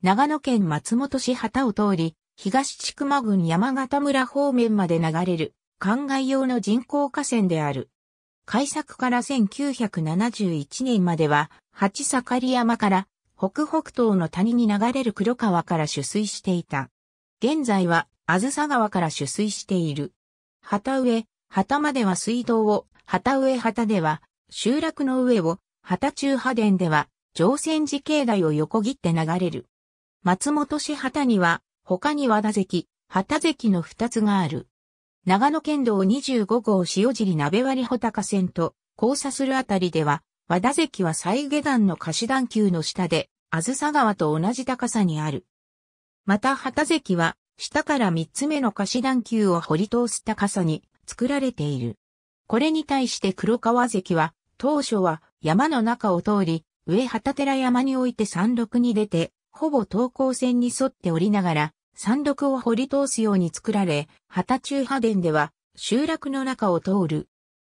長野県松本市旗を通り、東千曲郡山形村方面まで流れる、灌漑用の人工河川である。開作から1971年までは、八盛山から北北東の谷に流れる黒川から取水していた。現在は、あずさ川から取水している。旗上、旗までは水道を、旗上旗では、集落の上を、旗中派伝では、乗船時境内を横切って流れる。松本市畑には、他に和田関、畑関の二つがある。長野県道25号塩尻鍋割穂高線と交差するあたりでは、和田関は再下段の貸し段丘の下で、あずさ川と同じ高さにある。また畑関は、下から三つ目の貸し段丘を掘り通す高さに作られている。これに対して黒川関は、当初は山の中を通り、上畑寺山において山麓に出て、ほぼ等高線に沿っておりながら、山麓を掘り通すように作られ、旗中派電では集落の中を通る。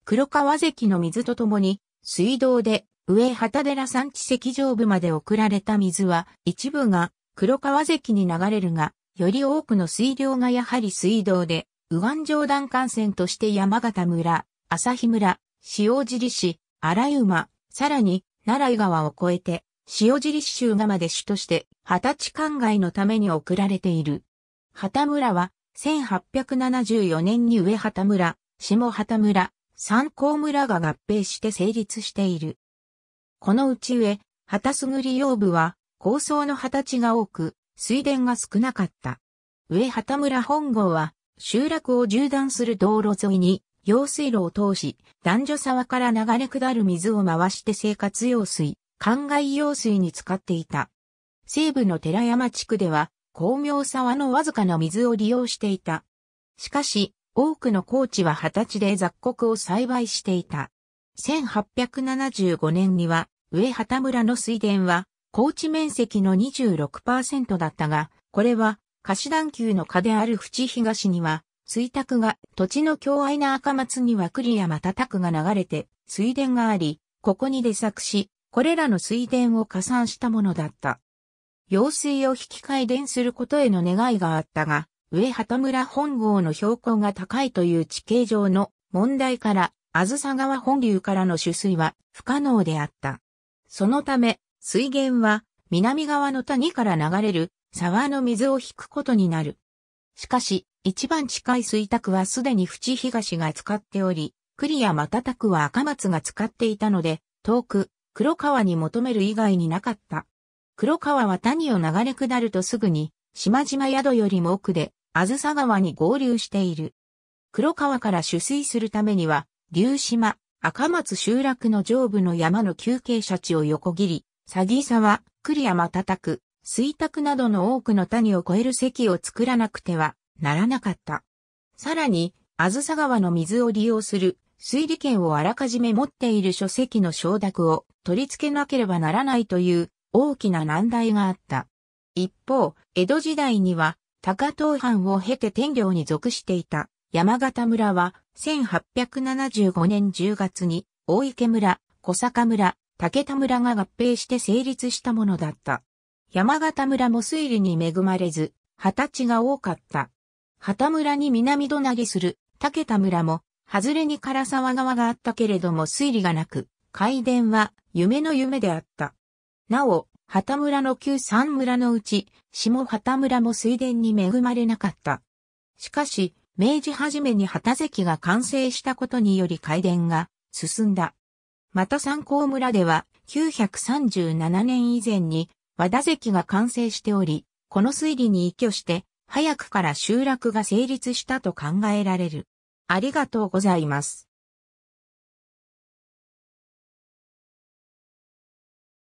黒川関の水とともに、水道で上旗寺山地石上部まで送られた水は、一部が黒川関に流れるが、より多くの水量がやはり水道で、右岸上段幹線として山形村、朝日村、塩尻市、荒井馬、さらに、奈良井川を越えて、塩尻州がまで主として、二十歳灌漑のために送られている。畑村は、1874年に上畑村、下畑村、三光村が合併して成立している。このうち上、畑り用部は、高層の十地が多く、水田が少なかった。上畑村本郷は、集落を縦断する道路沿いに、用水路を通し、男女沢から流れ下る水を回して生活用水、灌漑用水に使っていた。西部の寺山地区では、巧妙沢のわずかな水を利用していた。しかし、多くの高地は二十歳で雑穀を栽培していた。1875年には、上畑村の水田は、高地面積の26%だったが、これは、子団級の下である淵東には、水卓が、土地の強愛な赤松には栗山瞬くが流れて、水田があり、ここに出作し、これらの水田を加算したものだった。用水を引きえ電することへの願いがあったが、上畑村本郷の標高が高いという地形上の問題から、あずさ川本流からの取水は不可能であった。そのため、水源は南側の谷から流れる沢の水を引くことになる。しかし、一番近い水卓はすでに淵東が使っており、栗や瞬くは赤松が使っていたので、遠く黒川に求める以外になかった。黒川は谷を流れ下るとすぐに、島々宿よりも奥で、あずさ川に合流している。黒川から取水するためには、竜島、赤松集落の上部の山の休憩者地を横切り、詐欺沢、栗山叩く、水沢などの多くの谷を越える堰を作らなくてはならなかった。さらに、あずさ川の水を利用する推理権をあらかじめ持っている書籍の承諾を取り付けなければならないという大きな難題があった。一方、江戸時代には高遠藩を経て天領に属していた山形村は1875年10月に大池村、小坂村、竹田村が合併して成立したものだった。山形村も推理に恵まれず、二十歳が多かった。旗村に南隣する竹田村も外れに唐沢川があったけれども推理がなく、海伝は夢の夢であった。なお、畑村の旧三村のうち、下畑村も水田に恵まれなかった。しかし、明治初めに畑関が完成したことにより海伝が進んだ。また三光村では937年以前に和田関が完成しており、この推理に依拠して、早くから集落が成立したと考えられる。ありがとうございます。